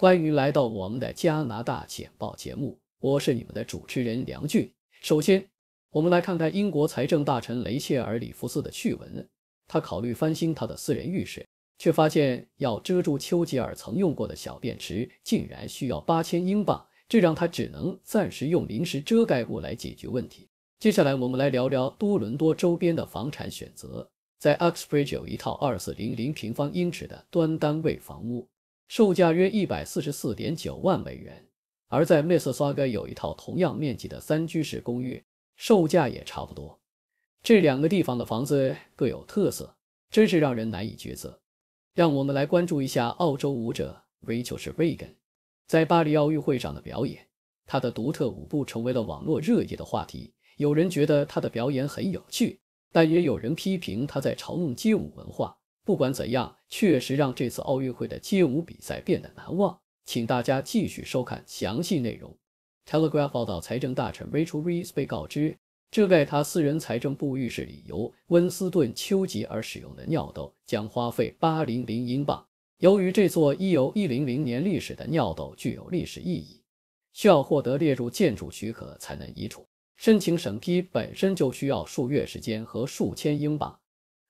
欢迎来到我们的加拿大简报节目，我是你们的主持人梁俊。首先，我们来看看英国财政大臣雷切尔·里弗斯的趣闻：他考虑翻新他的私人浴室，却发现要遮住丘吉尔曾用过的小便池，竟然需要八千英镑，这让他只能暂时用临时遮盖物来解决问题。接下来，我们来聊聊多伦多周边的房产选择。在 Oxbridge 有一套二四零零平方英尺的端单位房屋。售价约一百四十四点九万美元，而在莫斯科有一套同样面积的三居室公寓，售价也差不多。这两个地方的房子各有特色，真是让人难以抉择。让我们来关注一下澳洲舞者 Rachel 瑞 a g a n 在巴黎奥运会上的表演，她的独特舞步成为了网络热议的话题。有人觉得她的表演很有趣，但也有人批评她在嘲弄街舞文化。不管怎样，确实让这次奥运会的街舞比赛变得难忘。请大家继续收看详细内容。《Telegraph》报道，财政大臣 Rachel Reeves 被告知，这盖他私人财政部浴室里由温斯顿·丘吉尔使用的尿斗将花费800英镑。由于这座已有100年历史的尿斗具有历史意义，需要获得列入建筑许可才能移除。申请审批本身就需要数月时间和数千英镑。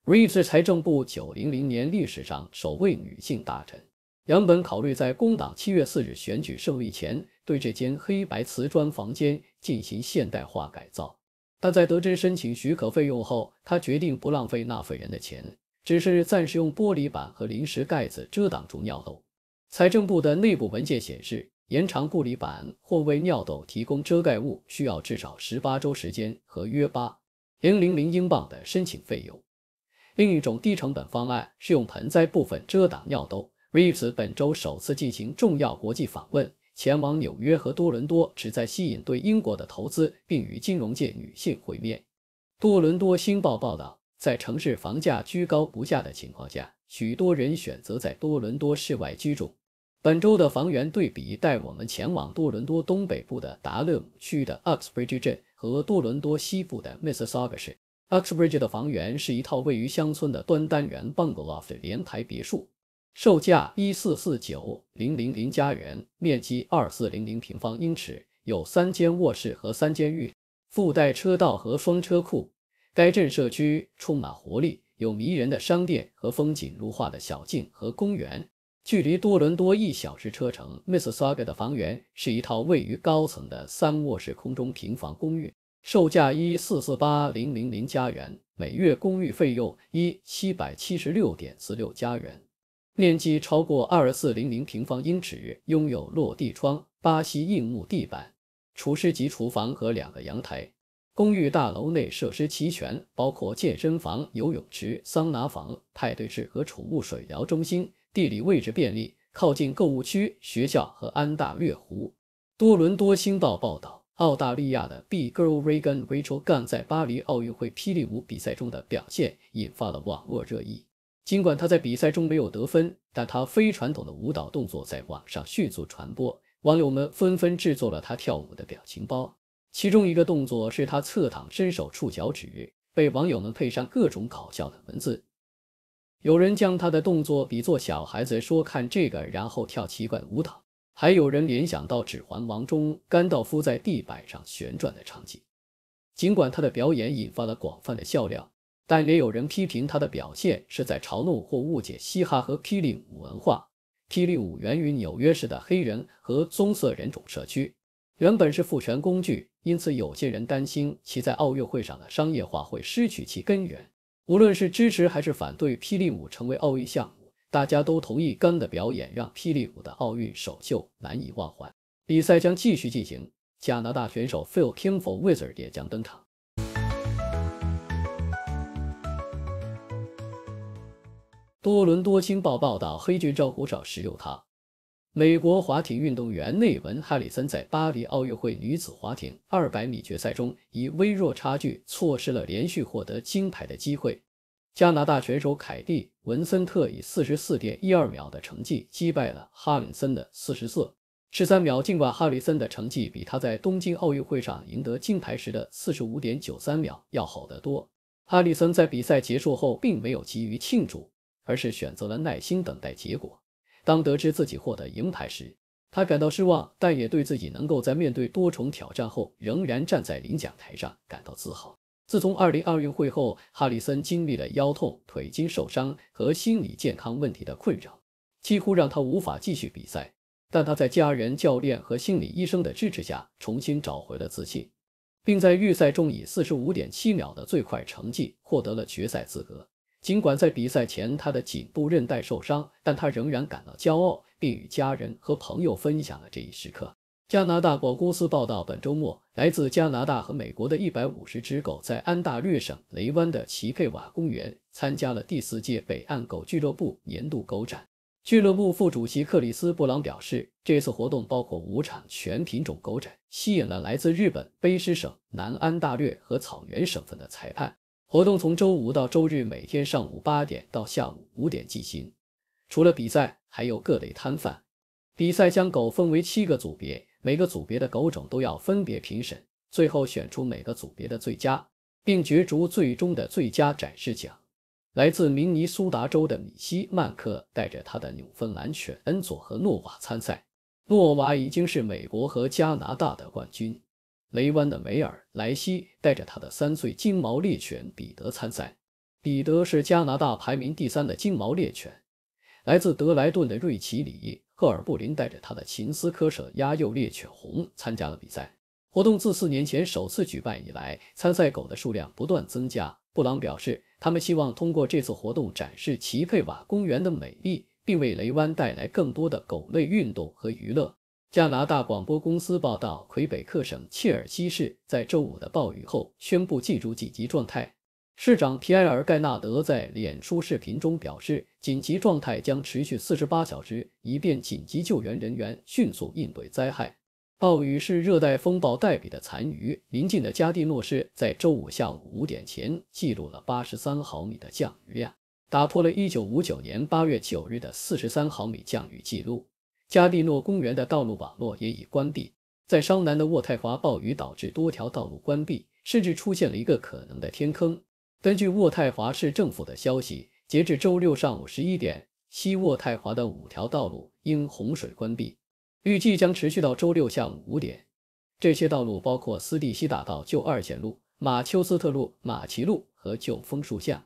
r e 瑞是财政部九零零年历史上首位女性大臣杨本考虑在工党七月四日选举胜利前对这间黑白瓷砖房间进行现代化改造，但在得知申请许可费用后，他决定不浪费纳税人的钱，只是暂时用玻璃板和临时盖子遮挡住尿斗。财政部的内部文件显示，延长玻璃板或为尿斗提供遮盖物需要至少十八周时间和约八零零零英镑的申请费用。另一种低成本方案是用盆栽部分遮挡尿兜。Rees 本周首次进行重要国际访问，前往纽约和多伦多，旨在吸引对英国的投资，并与金融界女性会面。多伦多星报报道，在城市房价居高不下的情况下，许多人选择在多伦多室外居住。本周的房源对比带我们前往多伦多东北部的达勒姆区的 Oxbridge 镇和多伦多西部的 Mississauga 市。Oxbridge 的房源是一套位于乡村的端单元 bungalow 的联排别墅，售价一四四九零零零加元，面积二四零零平方英尺，有三间卧室和三间浴，附带车道和双车库。该镇社区充满活力，有迷人的商店和风景如画的小径和公园，距离多伦多一小时车程。Mississauga 的房源是一套位于高层的三卧室空中平房公寓。售价一四四八零零零加元，每月公寓费用一七百七十六点四六加元，面积超过二四零零平方英尺，拥有落地窗、巴西硬木地板、厨师及厨房和两个阳台。公寓大楼内设施齐全，包括健身房、游泳池、桑拿房、派对室和宠物水疗中心。地理位置便利，靠近购物区、学校和安大略湖。多伦多星报报道。澳大利亚的 B-girl Regan r i t c h e l Gunn 在巴黎奥运会霹雳舞比赛中的表现引发了网络热议。尽管她在比赛中没有得分，但她非传统的舞蹈动作在网上迅速传播，网友们纷纷制作了她跳舞的表情包。其中一个动作是她侧躺伸手触脚趾，被网友们配上各种搞笑的文字。有人将她的动作比作小孩子说看这个，然后跳奇怪舞蹈。还有人联想到《指环王》中甘道夫在地板上旋转的场景。尽管他的表演引发了广泛的笑料，但也有人批评他的表现是在嘲弄或误解嘻哈和霹雳舞文化。霹雳舞源于纽约市的黑人和棕色人种社区，原本是赋权工具，因此有些人担心其在奥运会上的商业化会失去其根源。无论是支持还是反对霹雳舞成为奥运项。大家都同意刚的表演让霹雳舞的奥运首秀难以忘怀。比赛将继续进行，加拿大选手 Phil k i n f o r v i r d 也将登场。多伦多星报报道：黑巨照顾少时有他。美国滑艇运动员内文·哈里森在巴黎奥运会女子滑艇200米决赛中，以微弱差距错失了连续获得金牌的机会。加拿大选手凯蒂·文森特以四十四点一二秒的成绩击败了哈里森的四十四十三秒。尽管哈里森的成绩比他在东京奥运会上赢得金牌时的四十五点九三秒要好得多，哈里森在比赛结束后并没有急于庆祝，而是选择了耐心等待结果。当得知自己获得银牌时，他感到失望，但也对自己能够在面对多重挑战后仍然站在领奖台上感到自豪。自从2020奥运会后，哈里森经历了腰痛、腿筋受伤和心理健康问题的困扰，几乎让他无法继续比赛。但他在家人、教练和心理医生的支持下，重新找回了自信，并在预赛中以45.7秒的最快成绩获得了决赛资格。尽管在比赛前他的颈部韧带受伤，但他仍然感到骄傲，并与家人和朋友分享了这一时刻。加拿大狗公司报道，本周末来自加拿大和美国的一百五十只狗在安大略省雷湾的齐佩瓦公园参加了第四届北岸狗俱乐部年度狗展。俱乐部副主席克里斯·布朗表示，这次活动包括五场全品种狗展，吸引了来自日本、卑诗省、南安大略和草原省份的裁判。活动从周五到周日，每天上午八点到下午五点进行。除了比赛，还有各类摊贩。比赛将狗分为七个组别。每个组别的狗种都要分别评审，最后选出每个组别的最佳，并角逐最终的最佳展示奖。来自明尼苏达州的米西曼克带着他的纽芬兰犬恩佐和诺瓦参赛，诺瓦已经是美国和加拿大的冠军。雷湾的梅尔莱西带着他的三岁金毛猎犬彼得参赛，彼得是加拿大排名第三的金毛猎犬。来自德莱顿的瑞奇里。赫尔布林带着他的琴斯科舍鸭幼猎犬红参加了比赛。活动自四年前首次举办以来，参赛狗的数量不断增加。布朗表示，他们希望通过这次活动展示奇佩瓦公园的美丽，并为雷湾带来更多的狗类运动和娱乐。加拿大广播公司报道，魁北克省切尔西市在周五的暴雨后宣布进入紧急状态。市长皮埃尔·盖纳德在脸书视频中表示，紧急状态将持续48小时，以便紧急救援人员迅速应对灾害。暴雨是热带风暴黛比的残余，邻近的加蒂诺市在周五下午五点前记录了83毫米的降雨量，打破了1959年8月9日的43毫米降雨记录。加蒂诺公园的道路网络也已关闭。在稍南的渥太华，暴雨导致多条道路关闭，甚至出现了一个可能的天坑。根据渥太华市政府的消息，截至周六上午十一点，西渥太华的五条道路因洪水关闭，预计将持续到周六下午五点。这些道路包括斯蒂西大道、旧二线路、马丘斯特路、马奇路和旧枫树巷。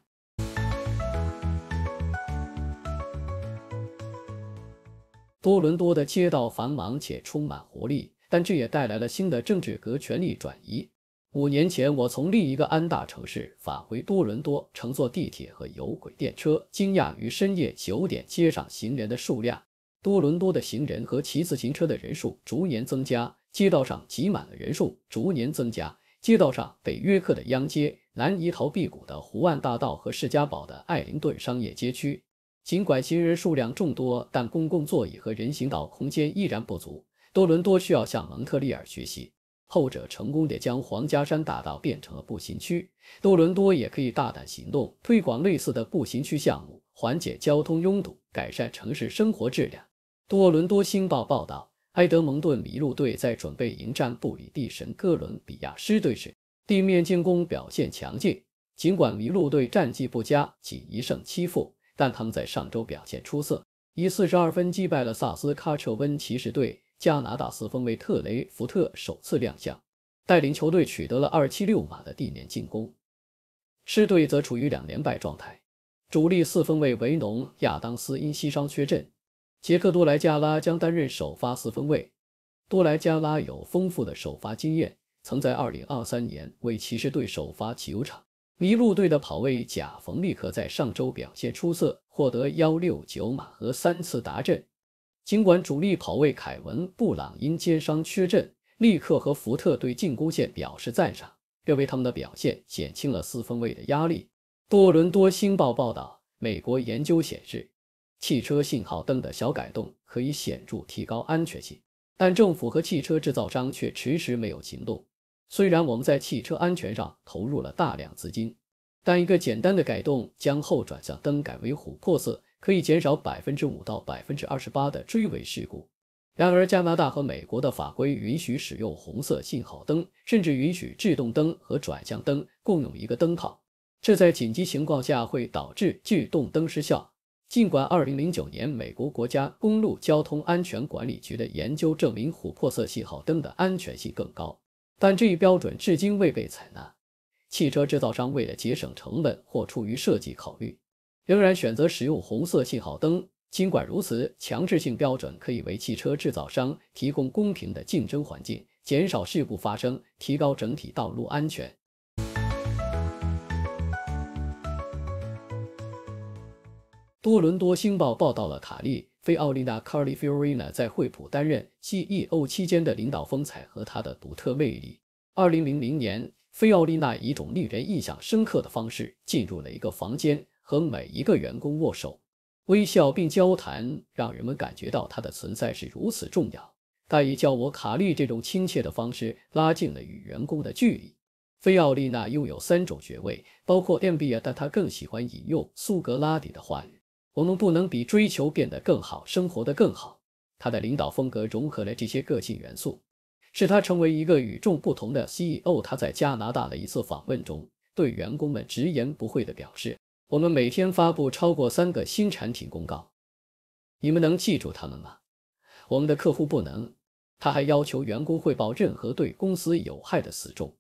多伦多的街道繁忙且充满活力，但这也带来了新的政治和权力转移。五年前，我从另一个安大城市返回多伦多，乘坐地铁和有轨电车，惊讶于深夜九点街上行人的数量。多伦多的行人和骑自行车的人数逐年增加，街道上挤满了人数逐年增加。街道上，北约克的央街、南泥陶壁谷的湖岸大道和士嘉堡的艾灵顿商业街区。尽管行人数量众多，但公共座椅和人行道空间依然不足。多伦多需要向蒙特利尔学习。后者成功地将皇家山大道变成了步行区，多伦多也可以大胆行动，推广类似的步行区项目，缓解交通拥堵，改善城市生活质量。多伦多星报报道，埃德蒙顿麋鹿队在准备迎战布里蒂神哥伦比亚狮队时，地面进攻表现强劲。尽管麋鹿队战绩不佳，仅一胜七负，但他们在上周表现出色，以四十二分击败了萨斯喀彻温骑士队。加拿大四分卫特雷·福特首次亮相，带领球队取得了二七六码的地面进攻。狮队则处于两连败状态，主力四分卫维农·亚当斯因膝伤缺阵，杰克·多莱加拉将担任首发四分卫。多莱加拉有丰富的首发经验，曾在二零二三年为骑士队首发球场。麋鹿队的跑位贾·冯利克在上周表现出色，获得幺六九码和三次达阵。尽管主力跑位凯文·布朗因肩伤缺阵，利克和福特对进攻线表示赞赏，认为他们的表现减轻了四分卫的压力。多伦多星报报道，美国研究显示，汽车信号灯的小改动可以显著提高安全性，但政府和汽车制造商却迟迟没有行动。虽然我们在汽车安全上投入了大量资金，但一个简单的改动将后转向灯改为琥珀色。可以减少百分之五到百分之二十八的追尾事故。然而，加拿大和美国的法规允许使用红色信号灯，甚至允许制动灯和转向灯共用一个灯泡，这在紧急情况下会导致制动灯失效。尽管二零零九年美国国家公路交通安全管理局的研究证明琥珀色信号灯的安全性更高，但这一标准至今未被采纳。汽车制造商为了节省成本或出于设计考虑。仍然选择使用红色信号灯。尽管如此，强制性标准可以为汽车制造商提供公平的竞争环境，减少事故发生，提高整体道路安全。多伦多星报报道了卡利·菲奥利娜 c a r l y Fiorina） 在惠普担任 CEO 期间的领导风采和她的独特魅力。二零零零年，菲奥利娜以一种令人印象深刻的方式进入了一个房间。和每一个员工握手、微笑并交谈，让人们感觉到他的存在是如此重要。他以叫我卡利，这种亲切的方式拉近了与员工的距离。菲奥利娜拥有三种学位，包括 MBA，但他更喜欢引用苏格拉底的话语：“我们不能比追求变得更好，生活得更好。”他的领导风格融合了这些个性元素，使他成为一个与众不同的 CEO。他在加拿大的一次访问中，对员工们直言不讳地表示。我们每天发布超过三个新产品公告，你们能记住他们吗？我们的客户不能。他还要求员工汇报任何对公司有害的死忠，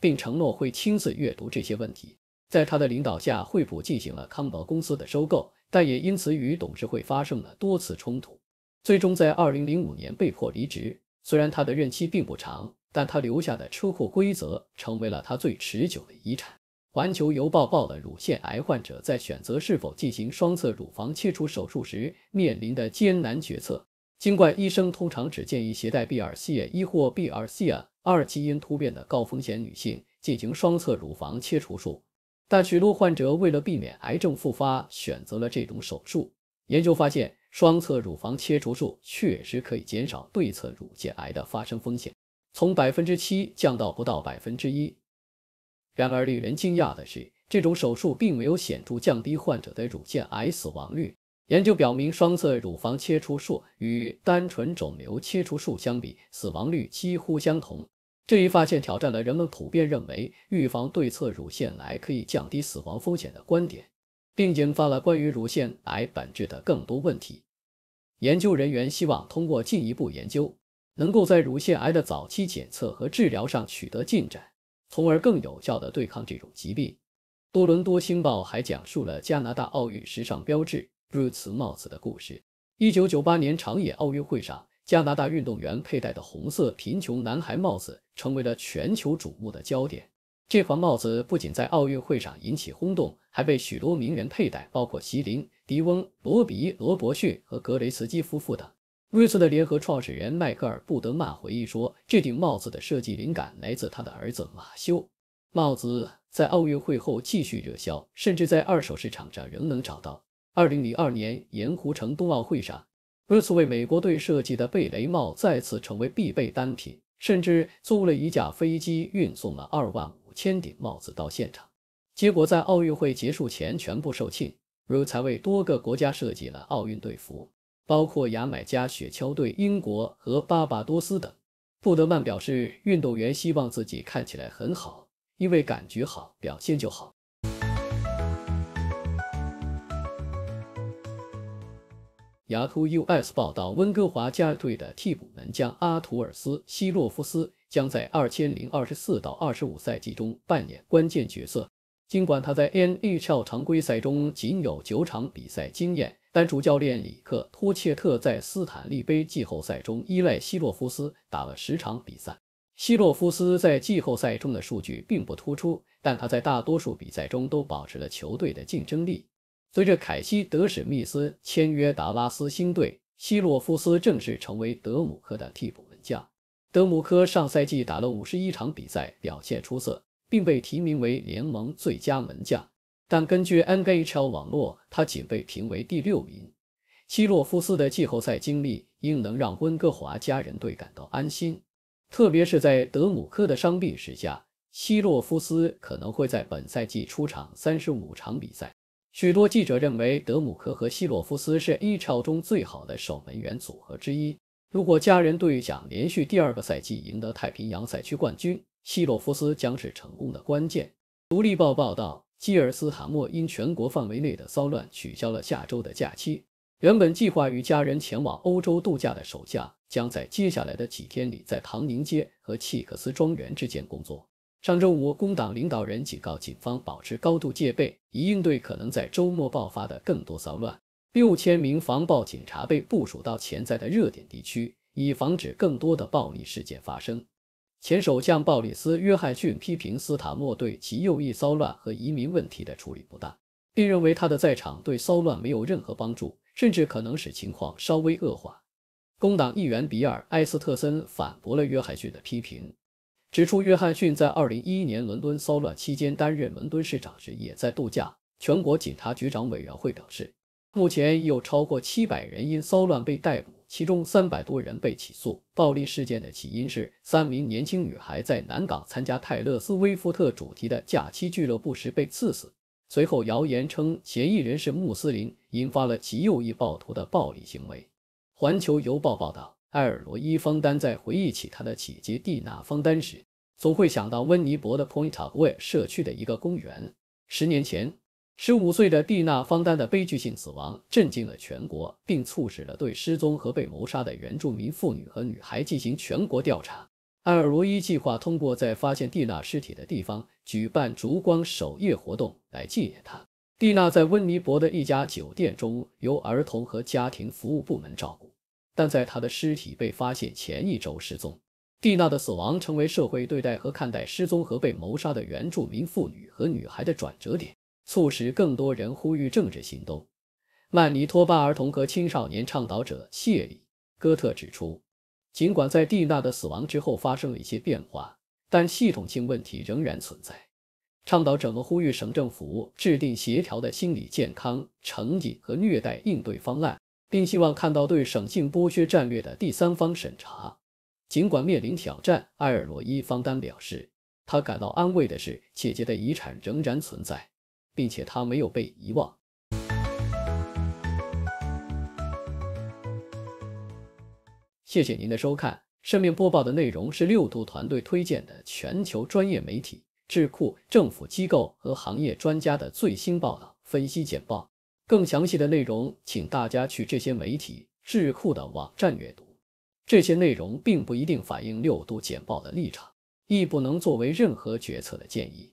并承诺会亲自阅读这些问题。在他的领导下，惠普进行了康宝公司的收购，但也因此与董事会发生了多次冲突，最终在2005年被迫离职。虽然他的任期并不长，但他留下的车库规则成为了他最持久的遗产。《环球邮报》报了乳腺癌患者在选择是否进行双侧乳房切除手术时面临的艰难决策。尽管医生通常只建议携带 BRCA 一或 BRCA 二基因突变的高风险女性进行双侧乳房切除术，但许多患者为了避免癌症复发，选择了这种手术。研究发现，双侧乳房切除术确实可以减少对侧乳腺癌的发生风险，从百分之七降到不到百分之一。然而，令人惊讶的是，这种手术并没有显著降低患者的乳腺癌死亡率。研究表明，双侧乳房切除术与单纯肿瘤切除术相比，死亡率几乎相同。这一发现挑战了人们普遍认为预防对侧乳腺癌可以降低死亡风险的观点，并引发了关于乳腺癌本质的更多问题。研究人员希望通过进一步研究，能够在乳腺癌的早期检测和治疗上取得进展。从而更有效地对抗这种疾病。多伦多星报还讲述了加拿大奥运时尚标志如此帽子的故事。一九九八年长野奥运会上，加拿大运动员佩戴的红色贫穷男孩帽子成为了全球瞩目的焦点。这款帽子不仅在奥运会上引起轰动，还被许多名人佩戴，包括席琳·迪翁、罗比·罗伯逊和格雷茨基夫妇等。瑞斯的联合创始人迈克尔·布德曼回忆说：“这顶帽子的设计灵感来自他的儿子马修。帽子在奥运会后继续热销，甚至在二手市场上仍能找到。2002年盐湖城冬奥会上 r o 为美国队设计的贝雷帽再次成为必备单品，甚至租了一架飞机运送了2万五千顶帽子到现场，结果在奥运会结束前全部售罄。r o 才为多个国家设计了奥运队服。”包括牙买加雪橇队、英国和巴巴多斯等。布德曼表示，运动员希望自己看起来很好，因为感觉好，表现就好。Yahoo US 报道，温哥华加队的替补门将阿图尔斯·希洛夫斯将在2024-25赛季中扮演关键角色，尽管他在 NHL 常规赛中仅有九场比赛经验。但主教练里克·托切特在斯坦利杯季后赛中依赖希洛夫斯打了十场比赛。希洛夫斯在季后赛中的数据并不突出，但他在大多数比赛中都保持了球队的竞争力。随着凯西·德史密斯签约达拉斯星队，希洛夫斯正式成为德姆科的替补门将。德姆科上赛季打了五十一场比赛，表现出色，并被提名为联盟最佳门将。但根据 NHL 网络，他仅被评为第六名。希洛夫斯的季后赛经历应能让温哥华家人队感到安心，特别是在德姆科的伤病时下，希洛夫斯可能会在本赛季出场三十五场比赛。许多记者认为，德姆科和希洛夫斯是 NHL 中最好的守门员组合之一。如果家人队想连续第二个赛季赢得太平洋赛区冠军，希洛夫斯将是成功的关键。独立报报道。基尔斯塔默因全国范围内的骚乱取消了下周的假期。原本计划与家人前往欧洲度假的手下将在接下来的几天里在唐宁街和契克斯庄园之间工作。上周五，工党领导人警告警方保持高度戒备，以应对可能在周末爆发的更多骚乱。六千名防暴警察被部署到潜在的热点地区，以防止更多的暴力事件发生。前首相鲍里斯·约翰逊批评斯塔默对其右翼骚乱和移民问题的处理不当，并认为他的在场对骚乱没有任何帮助，甚至可能使情况稍微恶化。工党议员比尔·埃斯特森反驳了约翰逊的批评，指出约翰逊在2011年伦敦骚乱期间担任伦敦市长时也在度假。全国警察局长委员会表示，目前有超过700人因骚乱被逮捕。其中三百多人被起诉。暴力事件的起因是三名年轻女孩在南港参加泰勒·斯威夫特主题的假期俱乐部时被刺死。随后，谣言称嫌疑人是穆斯林，引发了极右翼暴徒的暴力行为。《环球邮报》报道，埃尔罗伊·方丹在回忆起他的姐姐蒂娜·方丹时，总会想到温尼伯的 p o i n t of w Hoc 社区的一个公园。十年前。十五岁的蒂娜·方丹的悲剧性死亡震惊了全国，并促使了对失踪和被谋杀的原住民妇女和女孩进行全国调查。埃尔罗伊计划通过在发现蒂娜尸体的地方举办烛光守夜活动来纪念她。蒂娜在温尼伯的一家酒店中由儿童和家庭服务部门照顾，但在她的尸体被发现前一周失踪。蒂娜的死亡成为社会对待和看待失踪和被谋杀的原住民妇女和女孩的转折点。促使更多人呼吁政治行动。曼尼托巴儿童和青少年倡导者谢里戈特指出，尽管在蒂娜的死亡之后发生了一些变化，但系统性问题仍然存在。倡导者们呼吁省政府制定协调的心理健康、成瘾和虐待应对方案，并希望看到对省性剥削战略的第三方审查。尽管面临挑战，埃尔罗伊·方丹表示，他感到安慰的是，姐姐的遗产仍然存在。并且他没有被遗忘。谢谢您的收看。上面播报的内容是六度团队推荐的全球专业媒体、智库、政府机构和行业专家的最新报道、分析简报。更详细的内容，请大家去这些媒体、智库的网站阅读。这些内容并不一定反映六度简报的立场，亦不能作为任何决策的建议。